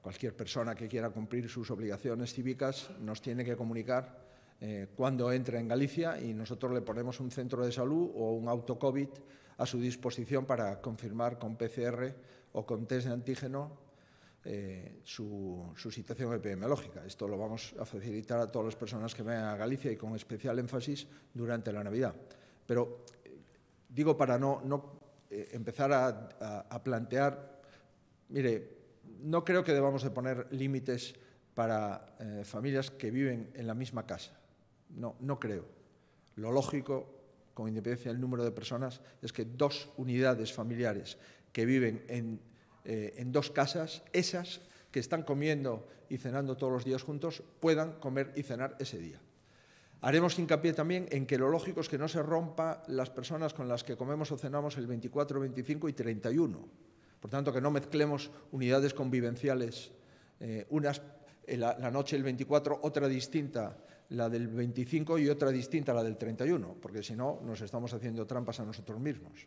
cualquier persona que quiera cumplir sus obligaciones cívicas nos tiene que comunicar eh, cuando entra en Galicia y nosotros le ponemos un centro de salud o un auto a su disposición para confirmar con PCR o con test de antígeno eh, su, situación epidemiológica. Esto lo vamos a facilitar a todas las personas que vengan a Galicia y con especial énfasis durante la Navidad. Pero digo para no, eh, empezar a, plantear, mire, no creo que debamos de poner límites para eh, familias que viven en la misma casa. No, no creo. Lo lógico, con independencia del número de personas, es que dos unidades familiares que viven en, eh, en dos casas, esas que están comiendo y cenando todos los días juntos, puedan comer y cenar ese día. Haremos hincapié también en que lo lógico es que no se rompa las personas con las que comemos o cenamos el 24, 25 y 31 por tanto, que no mezclemos unidades convivenciales, eh, una eh, la, noche del 24, otra distinta la del 25 y otra distinta la del 31, porque si no nos estamos haciendo trampas a nosotros mismos.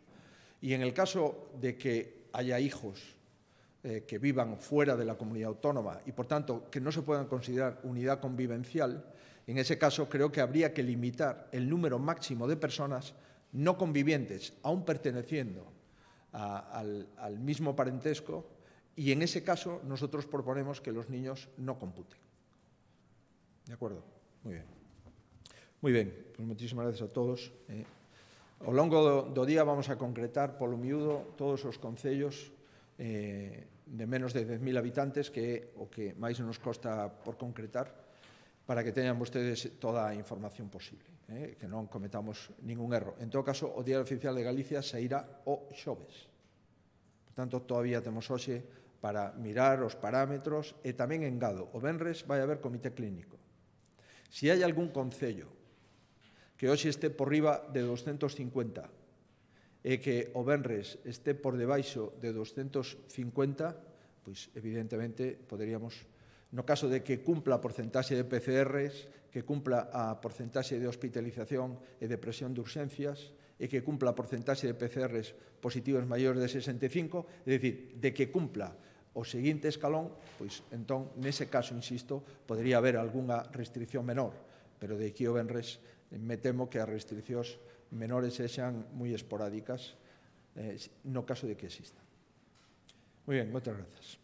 Y en el caso de que haya hijos eh, que vivan fuera de la comunidad autónoma y por tanto que no se puedan considerar unidad convivencial, en ese caso creo que habría que limitar el número máximo de personas no convivientes, aún perteneciendo a, al, al mismo parentesco y en ese caso nosotros proponemos que los niños no computen. ¿De acuerdo? Muy bien. Muy bien, pues muchísimas gracias a todos. Eh. Ao longo do, do día vamos a concretar polo miúdo todos os concellos eh, de menos de 10.000 habitantes que o que máis nos costa por concretar para que teñan vostedes toda a información posible eh, que non cometamos ningún erro. En todo caso, o Diario Oficial de Galicia sairá o xoves. Por tanto, todavía temos hoxe para mirar os parámetros e tamén en Gado. O Benres vai haber comité clínico. Se si hai algún concello que hoxe este por riba de 250 e que o Benres este por debaixo de 250, pois evidentemente poderíamos, no caso de que cumpla a porcentaxe de PCRs, que cumpla a porcentaxe de hospitalización e de presión de urxencias e que cumpla a porcentaxe de PCRs positivos maiores de 65, é dicir, de que cumpla o seguinte escalón, pois entón, nese caso, insisto, podría haber algunha restricción menor, pero de aquí o Benres me temo que as restriccións menores sexan moi esporádicas eh, no caso de que existan. Moi ben, moitas grazas.